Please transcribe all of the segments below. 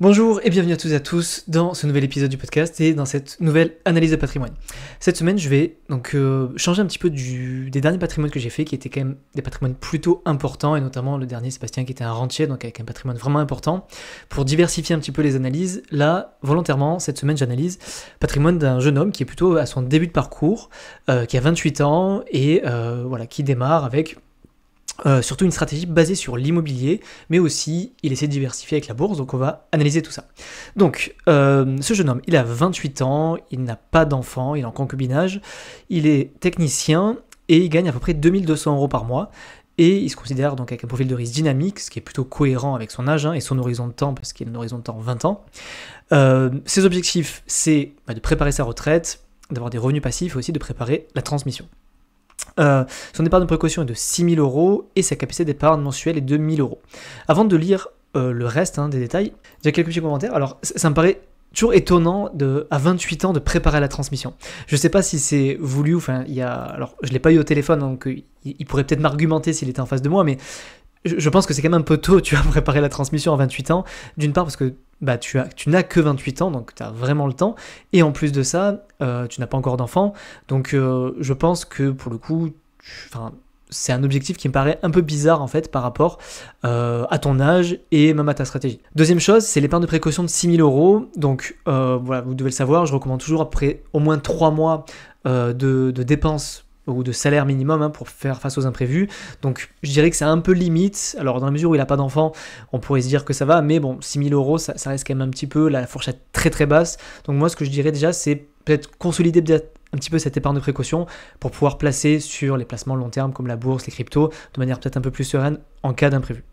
Bonjour et bienvenue à tous et à tous dans ce nouvel épisode du podcast et dans cette nouvelle analyse de patrimoine. Cette semaine, je vais donc euh, changer un petit peu du, des derniers patrimoines que j'ai fait, qui étaient quand même des patrimoines plutôt importants, et notamment le dernier Sébastien qui était un rentier, donc avec un patrimoine vraiment important. Pour diversifier un petit peu les analyses, là, volontairement, cette semaine, j'analyse patrimoine d'un jeune homme qui est plutôt à son début de parcours, euh, qui a 28 ans et euh, voilà, qui démarre avec euh, surtout une stratégie basée sur l'immobilier, mais aussi il essaie de diversifier avec la bourse, donc on va analyser tout ça. Donc euh, ce jeune homme, il a 28 ans, il n'a pas d'enfant, il est en concubinage, il est technicien et il gagne à peu près 2200 euros par mois. Et il se considère donc avec un profil de risque dynamique, ce qui est plutôt cohérent avec son âge hein, et son horizon de temps, parce qu'il a un horizon de temps 20 ans. Euh, ses objectifs, c'est bah, de préparer sa retraite, d'avoir des revenus passifs et aussi de préparer la transmission. Euh, son épargne de précaution est de 6000 euros et sa capacité d'épargne mensuelle est de 000 euros. Avant de lire euh, le reste hein, des détails, j'ai quelques petits commentaires. Alors, ça me paraît toujours étonnant de, à 28 ans de préparer la transmission. Je sais pas si c'est voulu, enfin, il y a, alors je l'ai pas eu au téléphone, donc euh, il, pourrait peut-être m'argumenter s'il était en face de moi, mais je, pense que c'est quand même un peu tôt, tu vois, préparer la transmission à 28 ans. D'une part parce que bah, tu, as, tu n'as que 28 ans, donc tu as vraiment le temps. Et en plus de ça, euh, tu n'as pas encore d'enfant. Donc euh, je pense que pour le coup, c'est un objectif qui me paraît un peu bizarre en fait par rapport euh, à ton âge et même à ta stratégie. Deuxième chose, c'est l'épargne de précaution de 6000 euros. Donc voilà, vous devez le savoir, je recommande toujours après au moins 3 mois de, de dépenses ou de salaire minimum hein, pour faire face aux imprévus. Donc je dirais que c'est un peu limite. Alors dans la mesure où il n'a pas d'enfant, on pourrait se dire que ça va, mais bon, 6000 euros, ça, ça, reste quand même un petit peu la fourchette très très basse. Donc moi, ce que je dirais déjà, c'est peut-être consolider un petit peu cette épargne de précaution pour pouvoir placer sur les placements long terme comme la bourse, les cryptos, de manière peut-être un peu plus sereine en cas d'imprévu.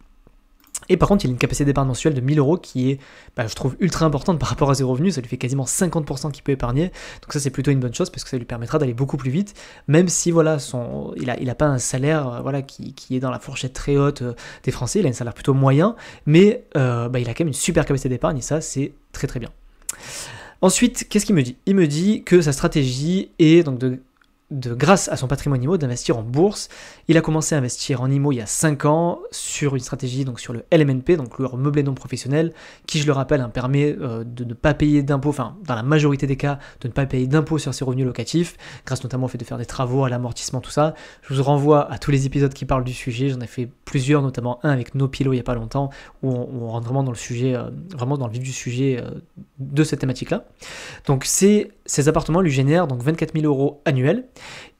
Et par contre, il a une capacité d'épargne mensuelle de 1000 euros qui est, bah, je trouve, ultra importante par rapport à ses revenus. Ça lui fait quasiment 50% qu'il peut épargner. Donc ça, c'est plutôt une bonne chose parce que ça lui permettra d'aller beaucoup plus vite, même si voilà, son, il n'a il a pas un salaire euh, voilà, qui, est dans la fourchette très haute euh, des Français. Il a un salaire plutôt moyen, mais euh, bah, il a quand même une super capacité d'épargne et ça, c'est très très bien. Ensuite, qu'est-ce qu'il me dit Il me dit que sa stratégie est donc de grâce à son patrimoine IMO, d'investir en bourse. Il a commencé à investir en IMO il y a 5 ans sur une stratégie donc sur le LMNP, donc le meublé non professionnel, qui, je le rappelle, hein, permet euh, de ne pas payer d'impôts, enfin, dans la majorité des cas, de ne pas payer d'impôts sur ses revenus locatifs, grâce notamment au fait de faire des travaux, à l'amortissement, tout ça. Je vous renvoie à tous les épisodes qui parlent du sujet. J'en ai fait plusieurs, notamment un avec nos pilots il n'y a pas longtemps, où on, rentre vraiment dans le sujet, euh, vraiment dans le vif du sujet euh, de cette thématique-là. Donc, ces appartements lui génèrent donc 24 000 euros annuels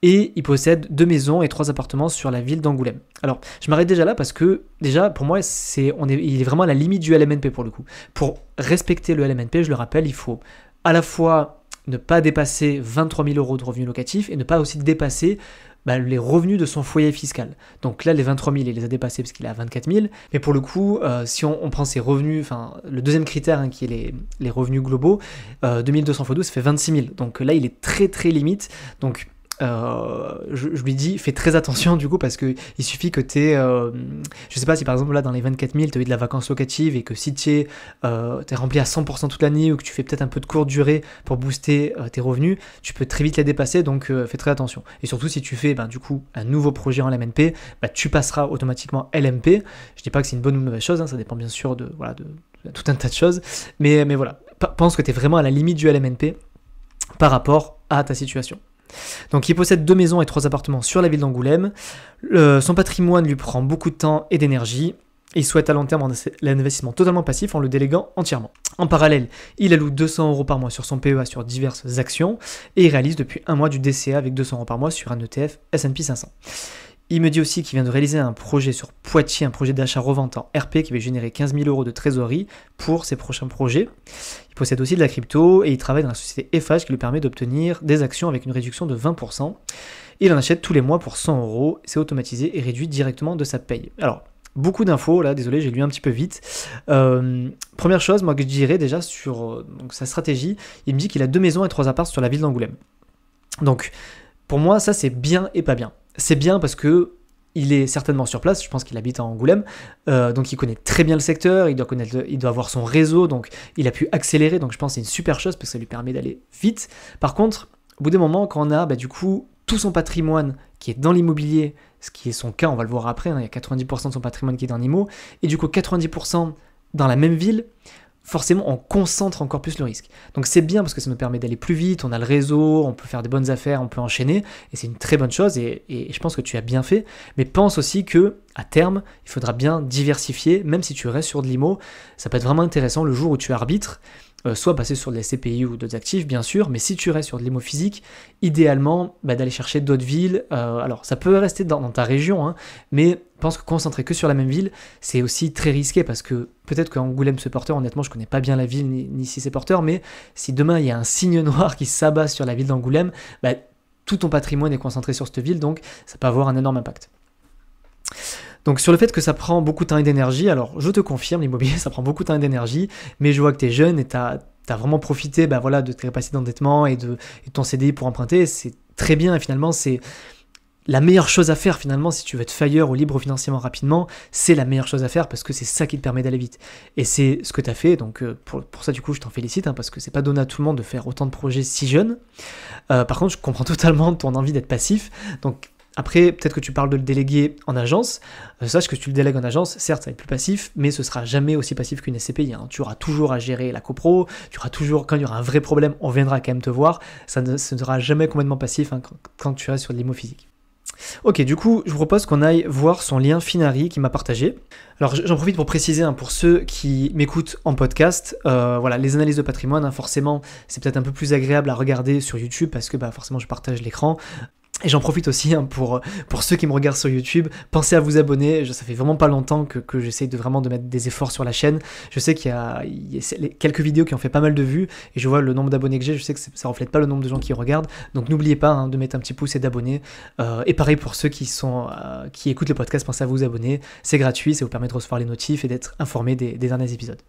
et il possède deux maisons et trois appartements sur la ville d'Angoulême. Alors, je m'arrête déjà là parce que, déjà, pour moi, c'est, on est, il est vraiment à la limite du LMNP pour le coup. Pour respecter le LMNP, je le rappelle, il faut à la fois ne pas dépasser 23 000 euros de revenus locatifs et ne pas aussi dépasser bah, les revenus de son foyer fiscal. Donc là, les 23 000, il les a dépassés parce qu'il est à 24 000. Mais pour le coup, euh, si on, prend ses revenus, enfin, le deuxième critère hein, qui est les, revenus globaux, 2200 x 12, ça fait 26 000. Donc là, il est très très limite. Donc euh, je, lui dis fais très attention du coup parce que il suffit que tu es euh, je sais pas si par exemple là dans les 24 000 tu as eu de la vacance locative et que si tu es, euh, rempli à 100% toute l'année ou que tu fais peut-être un peu de courte durée pour booster euh, tes revenus tu peux très vite les dépasser donc fais très attention et surtout si tu fais ben, du coup un nouveau projet en LMP ben, tu passeras automatiquement LMP je dis pas que c'est une bonne ou une mauvaise chose hein, ça dépend bien sûr de tout un tas de choses mais, mais voilà pense que tu es vraiment à la limite du LMNP par rapport à ta situation donc il possède deux maisons et trois appartements sur la ville d'Angoulême. son patrimoine lui prend beaucoup de temps et d'énergie. il souhaite à long terme l'investissement totalement passif en le déléguant entièrement. En parallèle, il alloue 200 euros par mois sur son PEA sur diverses actions et il réalise depuis un mois du DCA avec 200 euros par mois sur un ETF S&P 500. Il me dit aussi qu'il vient de réaliser un projet sur Poitiers, un projet d'achat-revente en RP qui va générer 15 000 euros de trésorerie pour ses prochains projets possède aussi de la crypto et il travaille dans la société FH qui lui permet d'obtenir des actions avec une réduction de 20%. Il en achète tous les mois pour 100 euros, c'est automatisé et réduit directement de sa paye. Alors, beaucoup d'infos là, désolé, j'ai lu un petit peu vite. Euh, première chose, moi que je dirais déjà sur euh, sa stratégie, il me dit qu'il a deux maisons et trois apparts sur la ville d'Angoulême. Donc, pour moi, ça c'est bien et pas bien. C'est bien parce que il est certainement sur place, je pense qu'il habite en Angoulême, euh, donc il connaît très bien le secteur, il doit, connaître, il doit avoir son réseau, donc il a pu accélérer, donc je pense que c'est une super chose parce que ça lui permet d'aller vite. Par contre, au bout des moments, quand on a bah, du coup tout son patrimoine qui est dans l'immobilier, ce qui est son cas, on va le voir après, hein, il y a 90% de son patrimoine qui est dans l'immobilier, et du coup 90% dans la même ville, forcément on concentre encore plus le risque. Donc c'est bien parce que ça nous permet d'aller plus vite, on a le réseau, on peut faire des bonnes affaires, on peut enchaîner, et c'est une très bonne chose, et, je pense que tu as bien fait, mais pense aussi que à terme, il faudra bien diversifier, même si tu restes sur de l'IMO, ça peut être vraiment intéressant le jour où tu arbitres, euh, soit passer sur des CPI ou d'autres actifs, bien sûr, mais si tu restes sur de l'hémophysique, idéalement bah, d'aller chercher d'autres villes. Euh, alors ça peut rester dans, ta région, hein, mais mais pense que concentrer que sur la même ville, c'est aussi très risqué parce que peut-être qu'Angoulême se porteur, honnêtement, je connais pas bien la ville ni, si c'est porteur, mais si demain il y a un signe noir qui s'abat sur la ville d'Angoulême, bah, tout ton patrimoine est concentré sur cette ville, donc ça peut avoir un énorme impact. Donc sur le fait que ça prend beaucoup de temps et d'énergie, alors je te confirme, l'immobilier, ça prend beaucoup de temps et d'énergie, mais je vois que tu es jeune et tu as, vraiment profité ben voilà, de tes capacités d'endettement et de, ton CDI pour emprunter. C'est très bien et finalement c'est la meilleure chose à faire finalement si tu veux être failleur ou libre financièrement rapidement, c'est la meilleure chose à faire parce que c'est ça qui te permet d'aller vite. Et c'est ce que tu as fait, donc euh, pour, pour, ça du coup je t'en félicite hein, parce que c'est pas donné à tout le monde de faire autant de projets si jeune. Euh, par contre je comprends totalement ton envie d'être passif, donc après, peut-être que tu parles de le déléguer en agence. Euh, sache que tu le délègues en agence, certes, ça va être plus passif, mais ce sera jamais aussi passif qu'une SCPI. Hein. Tu auras toujours à gérer la copro, tu auras toujours, quand il y aura un vrai problème, on viendra quand même te voir. Ça ne, sera jamais complètement passif hein, quand tu es sur de l'IMO physique. Ok, du coup, je vous propose qu'on aille voir son lien Finari qui m'a partagé. Alors, j'en profite pour préciser hein, pour ceux qui m'écoutent en podcast, euh, voilà, les analyses de patrimoine, forcément, c'est peut-être un peu plus agréable à regarder sur YouTube parce que bah, forcément, je partage l'écran. Et j'en profite aussi hein, pour, pour ceux qui me regardent sur YouTube, pensez à vous abonner, ça fait vraiment pas longtemps que, que j'essaye de vraiment de mettre des efforts sur la chaîne, je sais qu'il y a, quelques vidéos qui ont fait pas mal de vues, et je vois le nombre d'abonnés que j'ai, je sais que ça reflète pas le nombre de gens qui regardent, donc n'oubliez pas hein, de mettre un petit pouce et d'abonner, euh, et pareil pour ceux qui, sont, euh, qui écoutent le podcast, pensez à vous abonner, c'est gratuit, ça vous permet de recevoir les notifs et d'être informé des, derniers épisodes.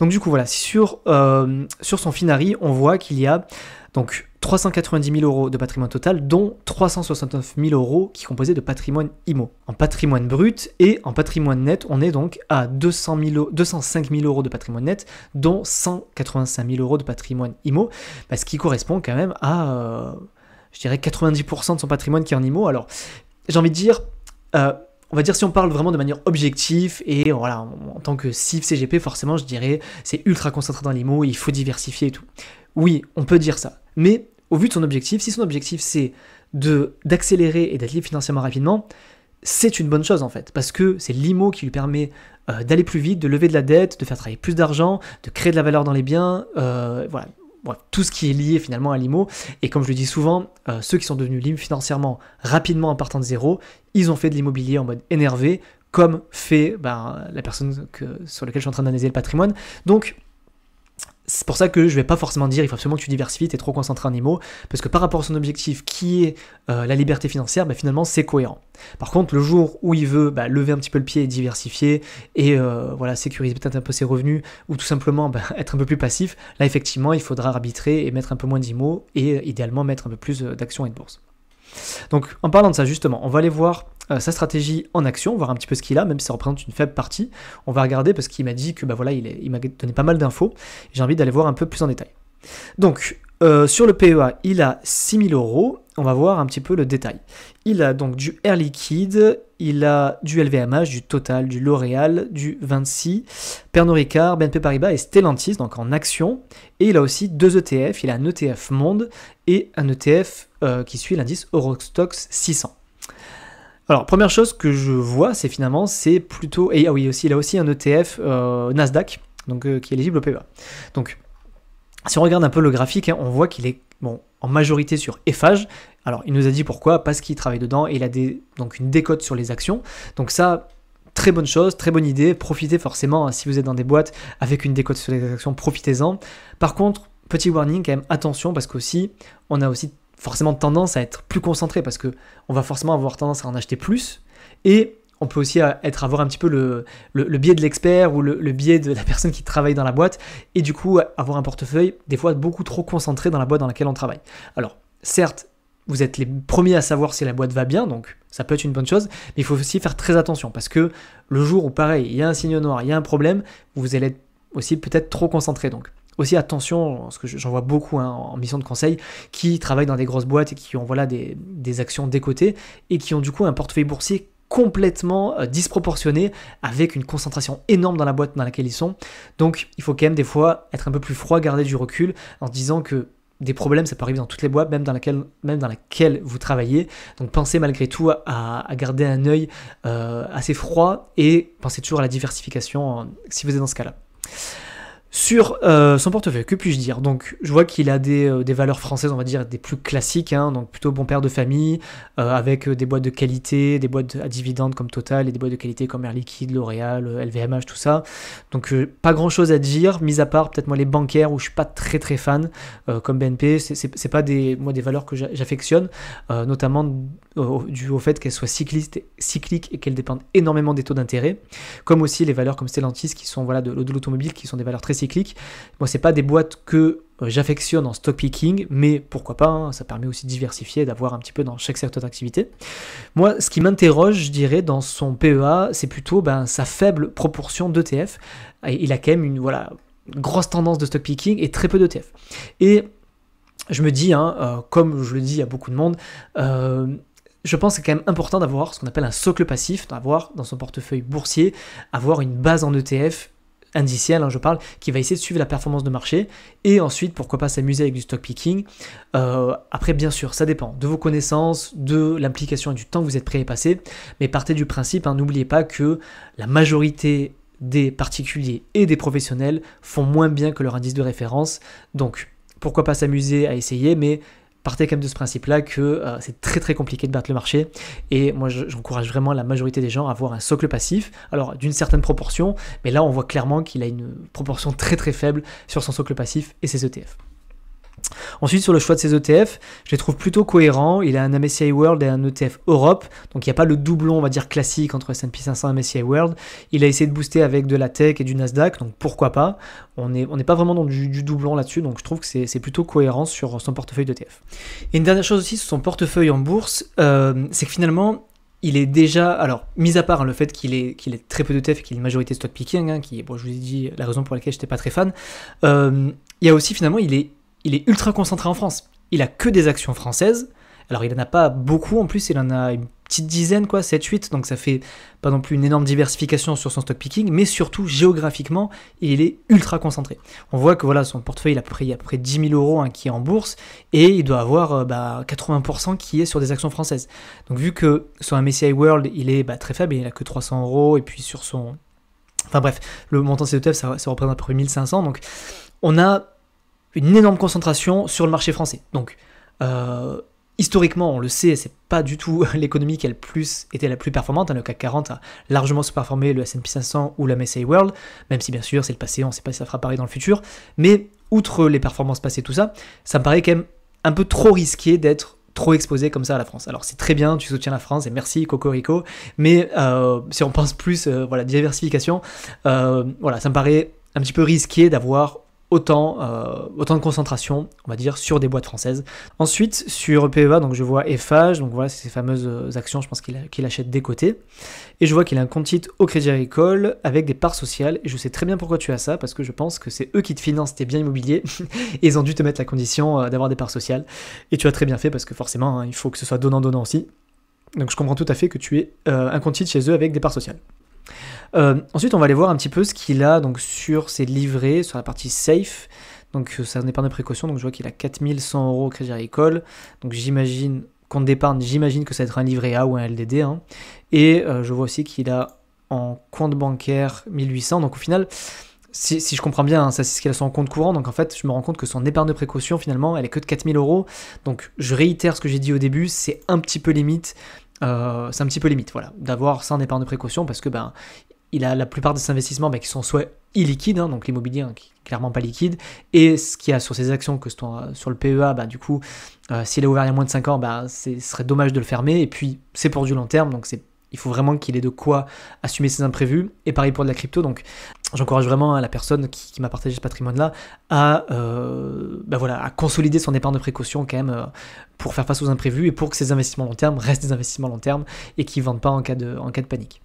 Donc du coup voilà, sur, euh, sur son Finari, on voit qu'il y a donc 390 000 euros de patrimoine total, dont 369 000 euros qui composaient de patrimoine IMO. En patrimoine brut et en patrimoine net, on est donc à 200 205 000 euros de patrimoine net, dont 185 000 euros de patrimoine IMO, bah, ce qui correspond quand même à, euh, je dirais, 90% de son patrimoine qui est en IMO. Alors, j'ai envie de dire... Euh, on va dire si on parle vraiment de manière objective et voilà, en, en tant que CIF CGP, forcément, je dirais c'est ultra concentré dans l'IMO, il faut diversifier et tout. Oui, on peut dire ça. Mais au vu de son objectif, si son objectif c'est de d'accélérer et d'être libre financièrement rapidement, c'est une bonne chose en fait, parce que c'est l'IMO qui lui permet euh, d'aller plus vite, de lever de la dette, de faire travailler plus d'argent, de créer de la valeur dans les biens, euh, voilà, tout ce qui est lié finalement à l'IMO. Et comme je le dis souvent, euh, ceux qui sont devenus libres financièrement rapidement en partant de zéro, ils ont fait de l'immobilier en mode énervé, comme fait ben, la personne que, sur laquelle je suis en train d'analyser le patrimoine. Donc c'est pour ça que je vais pas forcément dire il faut absolument que tu diversifies, tu es trop concentré en IMO, parce que par rapport à son objectif qui est euh, la liberté financière, bah, finalement c'est cohérent. Par contre, le jour où il veut bah, lever un petit peu le pied et diversifier, et euh, voilà, sécuriser peut-être un peu ses revenus, ou tout simplement bah, être un peu plus passif, là effectivement il faudra arbitrer et mettre un peu moins d'IMO, et euh, idéalement mettre un peu plus d'actions et de bourse. Donc en parlant de ça justement, on va aller voir euh, sa stratégie en action, voir un petit peu ce qu'il a, même si ça représente une faible partie. On va regarder parce qu'il m'a dit que bah voilà, il, m'a donné pas mal d'infos. J'ai envie d'aller voir un peu plus en détail. Donc euh, sur le PEA, il a 6000 euros on va voir un petit peu le détail. Il a donc du Air Liquide, il a du LVMH, du Total, du L'Oréal, du 26, Pernod Ricard, BNP Paribas et Stellantis, donc en action. Et il a aussi deux ETF, il a un ETF Monde et un ETF euh, qui suit l'indice Eurostox 600. Alors, première chose que je vois, c'est finalement, c'est plutôt... Et ah oui, aussi, il a aussi un ETF euh, Nasdaq, donc, euh, qui est éligible au PEA. Donc, si on regarde un peu le graphique, hein, on voit qu'il est bon, en majorité sur Eiffage. Alors, il nous a dit pourquoi, parce qu'il travaille dedans et il a donc une décote sur les actions. Donc ça, très bonne chose, très bonne idée. Profitez forcément hein, si vous êtes dans des boîtes avec une décote sur les actions, profitez-en. Par contre, petit warning quand même, attention parce qu'aussi, on a aussi forcément tendance à être plus concentré parce que on va forcément avoir tendance à en acheter plus et on peut aussi euh, être avoir un petit peu le, biais de l'expert ou le, biais de la personne qui travaille dans la boîte, et du coup euh, avoir un portefeuille des fois beaucoup trop concentré dans la boîte dans laquelle on travaille. Alors, certes, vous êtes les premiers à savoir si la boîte va bien, donc ça peut être une bonne chose, mais il faut aussi faire très attention, parce que le jour où pareil, il y a un signe noir, il y a un problème, vous allez être aussi peut-être trop concentré. Donc, aussi attention, ce que j'en vois beaucoup hein, en mission de conseil, qui travaillent dans des grosses boîtes et qui ont voilà, des, des actions décotées et qui ont du coup un portefeuille boursier complètement euh, disproportionné avec une concentration énorme dans la boîte dans laquelle ils sont. Donc il faut quand même des fois être un peu plus froid, garder du recul en se disant que des problèmes, ça peut arriver dans toutes les boîtes, même dans laquelle, même dans laquelle vous travaillez. Donc pensez malgré tout à, garder un œil euh, assez froid et pensez toujours à la diversification si vous êtes dans ce cas-là. Sur euh, son portefeuille, que puis-je dire Donc, je vois qu'il a des, euh, des, valeurs françaises, on va dire, des plus classiques, hein, donc plutôt bon père de famille, euh, avec des boîtes de qualité, des boîtes à dividendes comme Total et des boîtes de qualité comme Air Liquide, L'Oréal, LVMH, tout ça. Donc, pas grand-chose à dire, mis à part peut-être moi les bancaires où je suis pas très très fan, comme BNP, c'est pas des, moi, des valeurs que j'affectionne, notamment du au fait qu'elles soient cycliques et qu'elles dépendent énormément des taux d'intérêt, comme aussi les valeurs comme Stellantis qui sont voilà, de, de l'automobile, qui sont des valeurs très cycliques clic Moi, c'est pas des boîtes que euh, j'affectionne en stock picking, mais pourquoi pas, hein, ça permet aussi de diversifier, d'avoir un petit peu dans chaque secteur d'activité. Moi, ce qui m'interroge, je dirais, dans son PEA, c'est plutôt ben, sa faible proportion d'ETF. Il a quand même une voilà, grosse tendance de stock picking et très peu d'ETF. Et je me dis, hein, euh, comme je le dis à beaucoup de monde, euh, je pense que c'est quand même important d'avoir ce qu'on appelle un socle passif, d'avoir dans son portefeuille boursier, avoir une base en ETF indiciel, hein, je parle, qui va essayer de suivre la performance de marché et ensuite, pourquoi pas s'amuser avec du stock picking. Euh, après, bien sûr, ça dépend de vos connaissances, de l'implication et du temps que vous êtes prêt à y passer, mais partez du principe, hein, n'oubliez pas que la majorité des particuliers et des professionnels font moins bien que leur indice de référence. Donc, pourquoi pas s'amuser à essayer, mais partez quand même de ce principe-là que euh, c'est très très compliqué de battre le marché. Et moi, j'encourage vraiment la majorité des gens à avoir un socle passif, alors d'une certaine proportion, mais là, on voit clairement qu'il a une proportion très très faible sur son socle passif et ses ETF. Ensuite, sur le choix de ces ETF, je les trouve plutôt cohérents. Il a un MSCI World et un ETF Europe, donc il n'y a pas le doublon, on va dire, classique entre S&P 500 et MSCI World. Il a essayé de booster avec de la tech et du Nasdaq, donc pourquoi pas. On n'est on est pas vraiment dans du, doublon là-dessus, donc je trouve que c'est plutôt cohérent sur son portefeuille d'ETF. Et une dernière chose aussi sur son portefeuille en bourse, euh, c'est que finalement, il est déjà, alors, mis à part le fait qu'il est, qu'il est très peu d'ETF et qu'il est une majorité stock picking, hein, qui est, bon, je vous ai dit, la raison pour laquelle je n'étais pas très fan, euh, il y a aussi finalement, il est il est ultra concentré en France. Il a que des actions françaises. Alors, il n'en a pas beaucoup en plus, il en a une petite dizaine, quoi, 7-8, donc ça fait pas non plus une énorme diversification sur son stock picking, mais surtout géographiquement, il est ultra concentré. On voit que voilà, son portefeuille, il a pris à peu près 10 000 euros hein, qui est en bourse, et il doit avoir 80% euh, bah, qui est sur des actions françaises. Donc, vu que sur un MSCI World, il est bah, très faible, il a que 300 euros, et puis sur son. Enfin bref, le montant CETF, e ça, ça représente à peu près 1500, donc on a une énorme concentration sur le marché français. Donc, euh, historiquement, on le sait, c'est pas du tout l'économie qui a plus été la plus performante. Hein. le CAC 40 a largement sous-performé le S&P 500 ou la MSCI World, même si bien sûr c'est le passé, on ne sait pas si ça fera pareil dans le futur. Mais outre les performances passées, tout ça, ça me paraît quand même un peu trop risqué d'être trop exposé comme ça à la France. Alors c'est très bien, tu soutiens la France et merci coco rico, mais euh, si on pense plus, euh, voilà, diversification, voilà, ça me paraît un petit peu risqué d'avoir euh, autant, de concentration, on va dire, sur des boîtes françaises. Ensuite, sur PEA, donc je vois FH, donc voilà ces fameuses euh, actions, je pense qu'il achète des côtés. Et je vois qu'il a un compte titre au Crédit Agricole avec des parts sociales. Et je sais très bien pourquoi tu as ça, parce que je pense que c'est eux qui te financent tes biens immobiliers. ils ont dû te mettre la condition euh, d'avoir des parts sociales. Et tu as très bien fait, parce que forcément, hein, il faut que ce soit donnant-donnant aussi. Donc je comprends tout à fait que tu aies un compte titre chez eux avec des parts sociales. Euh, ensuite, on va aller voir un petit peu ce qu'il a donc, sur ses livrets, sur la partie safe. Donc, ça euh, un épargne de précaution. Donc, je vois qu'il a 4100 euros au Crédit Agricole. Donc, j'imagine, compte d'épargne, j'imagine que ça va être un livret A ou un LDD. Hein. Et euh, je vois aussi qu'il a en compte bancaire 1800. Donc, au final, si, je comprends bien, hein, ça c'est ce qu'il a sur son compte courant, donc en fait je me rends compte que son épargne de précaution finalement elle est que de 4000 euros, donc je réitère ce que j'ai dit au début, c'est un petit peu limite, c'est un petit peu limite voilà, d'avoir ça en épargne de précaution parce que ben il a la plupart de ses investissements bah, qui sont soit illiquides, hein, donc l'immobilier hein, qui est clairement pas liquide, et ce qu'il y a sur ses actions, que ce soit euh, sur le PEA, bah, du coup, euh, s'il est ouvert il y a moins de 5 ans, bah, ce serait dommage de le fermer, et puis c'est pour du long terme, donc c'est il faut vraiment qu'il ait de quoi assumer ses imprévus. Et pareil pour de la crypto. Donc, j'encourage vraiment hein, la personne qui, m'a partagé ce patrimoine-là à, euh, bah, voilà, consolider son épargne de précaution quand même pour faire face aux imprévus et pour que ses investissements long terme restent des investissements long terme et qu'ils ne vendent pas en cas de, en cas de panique.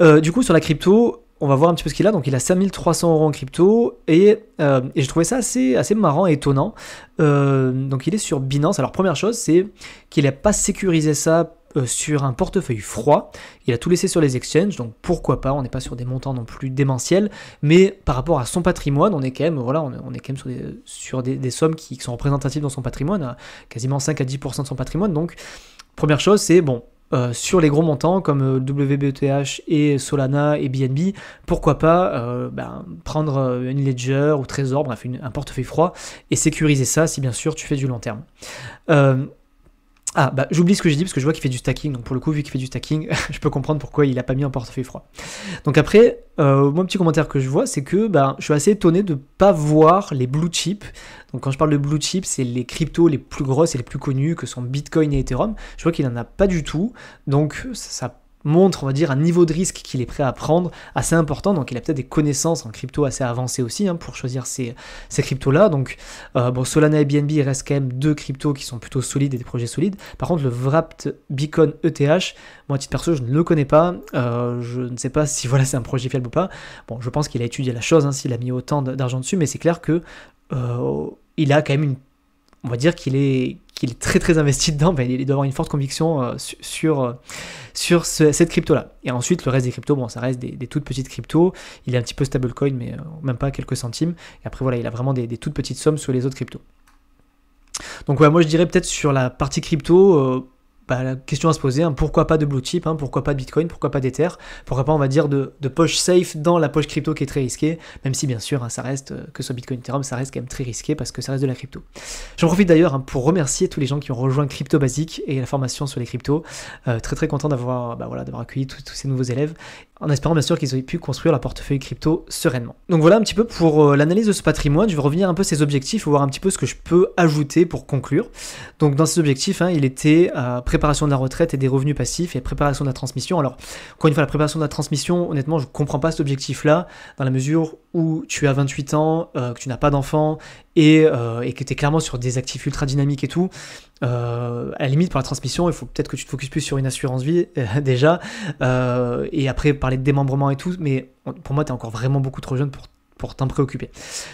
Euh, du coup, sur la crypto, on va voir un petit peu ce qu'il a. Donc, il a 5300 euros en crypto et, euh, et j'ai trouvé ça assez, assez marrant et étonnant. Euh, donc, il est sur Binance. Alors, première chose, c'est qu'il n'a pas sécurisé ça sur un portefeuille froid. Il a tout laissé sur les exchanges, donc pourquoi pas, on n'est pas sur des montants non plus démentiels, mais par rapport à son patrimoine, on est quand même, voilà, on est quand même sur des, sur des, sommes qui, sont représentatives dans son patrimoine, quasiment 5 à 10% de son patrimoine. Donc, première chose, c'est bon, euh, sur les gros montants comme WBETH et Solana et BNB, pourquoi pas euh, ben, prendre euh, une ledger ou trésor, bref un portefeuille froid et sécuriser ça si bien sûr tu fais du long terme. Ah, bah j'oublie ce que j'ai dit parce que je vois qu'il fait du stacking, donc pour le coup, vu qu'il fait du stacking, je peux comprendre pourquoi il n'a pas mis en portefeuille froid. Donc après, euh, mon petit commentaire que je vois, c'est que bah, je suis assez étonné de ne pas voir les blue chips. Donc quand je parle de blue chips, c'est les cryptos les plus grosses et les plus connues que sont Bitcoin et Ethereum. Je vois qu'il n'en a pas du tout, donc ça, ça montre, on va dire, un niveau de risque qu'il est prêt à prendre assez important. Donc il a peut-être des connaissances en crypto assez avancées aussi hein, pour choisir ces, cryptos-là. Donc euh, Solana et BNB, il reste quand même deux cryptos qui sont plutôt solides et des projets solides. Par contre, le Wrapped Beacon ETH, moi, à titre perso, je ne le connais pas. Euh, je ne sais pas si voilà, c'est un projet fiable ou pas. Bon, je pense qu'il a étudié la chose, hein, s'il a mis autant d'argent dessus, mais c'est clair que euh, il a quand même une on va dire qu'il est qu'il est très très investi dedans, il doit avoir une forte conviction euh, sur, euh, sur cette crypto-là. Et ensuite, le reste des cryptos, bon, ça reste des, toutes petites cryptos. Il est un petit peu stablecoin, mais euh, même pas quelques centimes. Et après, voilà, il a vraiment des, toutes petites sommes sur les autres cryptos. Donc, moi je dirais peut-être sur la partie crypto. Bah, la question à se poser, hein, pourquoi pas de blue chip, hein, pourquoi pas de Bitcoin, pourquoi pas d'Ether, pourquoi pas on va dire de, poche safe dans la poche crypto qui est très risquée, même si bien sûr hein, ça reste, euh, que ce soit Bitcoin, Ethereum, ça reste quand même très risqué parce que ça reste de la crypto. J'en profite d'ailleurs pour remercier tous les gens qui ont rejoint Crypto Basique et la formation sur les cryptos. Euh, très très content d'avoir bah, voilà, accueilli tous ces nouveaux élèves en espérant bien sûr qu'ils aient pu construire leur portefeuille crypto sereinement. Donc voilà un petit peu pour euh, l'analyse de ce patrimoine, je vais revenir un peu sur ses objectifs, voir un petit peu ce que je peux ajouter pour conclure. Donc dans ses objectifs, hein, il était euh, préparation de la retraite et des revenus passifs et préparation de la transmission. Alors encore une fois, la préparation de la transmission, honnêtement, je ne comprends pas cet objectif-là, dans la mesure où tu as 28 ans, euh, que tu n'as pas d'enfant et, euh, que tu es clairement sur des actifs ultra dynamiques et tout, euh, à la limite pour la transmission, il faut peut-être que tu te focuses plus sur une assurance vie déjà, et après parler de démembrement et tout, mais pour moi tu es encore vraiment beaucoup trop jeune pour, pour t'en préoccuper.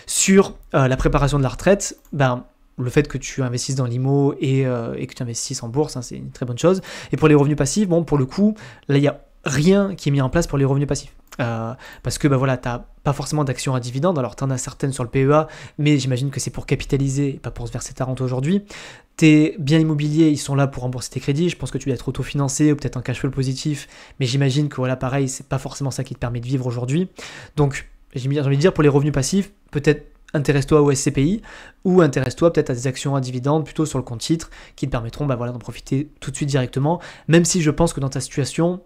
Sur la préparation de la retraite, ben le fait que tu investisses dans l'IMO et, que tu investisses en bourse, hein, c'est une très bonne chose. Et pour les revenus passifs, bon, pour le coup, là, il y a rien qui est mis en place pour les revenus passifs. Euh, parce que bah voilà, t'as pas forcément d'actions à dividendes, alors t'en as certaines sur le PEA, mais j'imagine que c'est pour capitaliser, pas pour se verser ta rente aujourd'hui. Tes biens immobiliers, ils sont là pour rembourser tes crédits, je pense que tu dois être autofinancé ou peut-être un cash flow positif, mais j'imagine que voilà, pareil, c'est pas forcément ça qui te permet de vivre aujourd'hui. Donc j'ai envie de dire pour les revenus passifs, peut-être intéresse-toi au SCPI ou intéresse-toi peut-être à des actions à dividendes plutôt sur le compte titre qui te permettront bah voilà, d'en profiter tout de suite directement, même si je pense que dans ta situation,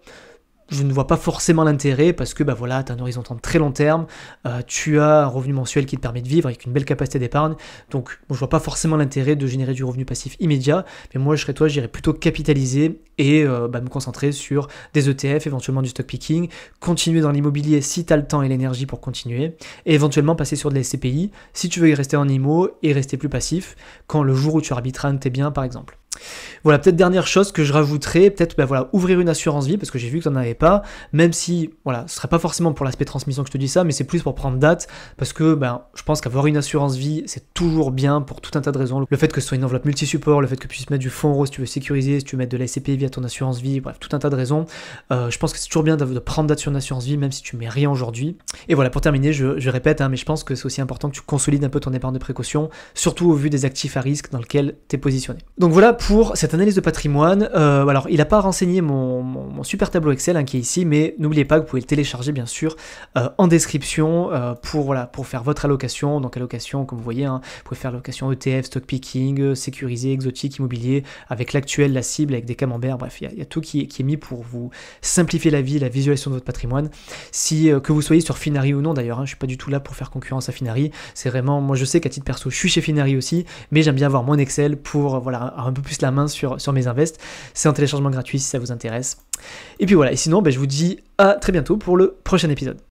je ne vois pas forcément l'intérêt parce que bah voilà, tu as un horizon de très long terme, euh, tu as un revenu mensuel qui te permet de vivre avec une belle capacité d'épargne, donc bon, je vois pas forcément l'intérêt de générer du revenu passif immédiat, mais moi je serais toi, j'irais plutôt capitaliser et euh, bah, me concentrer sur des ETF, éventuellement du stock picking, continuer dans l'immobilier si tu as le temps et l'énergie pour continuer, et éventuellement passer sur de la SCPI si tu veux y rester en immo et rester plus passif quand le jour où tu arbitreras tes biens par exemple. Voilà, peut-être dernière chose que je rajouterais, peut-être bah, voilà, ouvrir une assurance vie, parce que j'ai vu que tu en avais pas, même si, voilà, ce serait pas forcément pour l'aspect transmission que je te dis ça, mais c'est plus pour prendre date, parce que ben, je pense qu'avoir une assurance vie, c'est toujours bien pour tout un tas de raisons. Le fait que ce soit une enveloppe multi-support, le fait que tu puisses mettre du fonds rose, si tu veux sécuriser, si tu veux mettre de la SCP via ton assurance vie, bref, tout un tas de raisons. Euh, je pense que c'est toujours bien de, prendre date sur une assurance vie, même si tu mets rien aujourd'hui. Et voilà, pour terminer, je, répète, hein, mais je pense que c'est aussi important que tu consolides un peu ton épargne de précaution, surtout au vu des actifs à risque dans lesquels tu es positionné. Donc voilà pour cette analyse de patrimoine. Euh, alors, il n'a pas renseigné mon, super tableau Excel, hein, qui est ici, mais n'oubliez pas que vous pouvez le télécharger bien sûr euh, en description euh, pour, voilà, pour faire votre allocation. Donc allocation, comme vous voyez, hein, vous pouvez faire allocation ETF, stock picking, euh, sécurisé, exotique, immobilier, avec l'actuel, la cible, avec des camemberts, bref, il y, a tout qui, est mis pour vous simplifier la vie, la visualisation de votre patrimoine. Si que vous soyez sur Finari ou non d'ailleurs, hein, je suis pas du tout là pour faire concurrence à Finari, c'est vraiment, moi je sais qu'à titre perso, je suis chez Finari aussi, mais j'aime bien avoir mon Excel pour voilà, avoir un peu plus la main sur, sur mes invests. C'est un téléchargement gratuit si ça vous intéresse. Et puis voilà, et sinon ben, je vous dis à très bientôt pour le prochain épisode.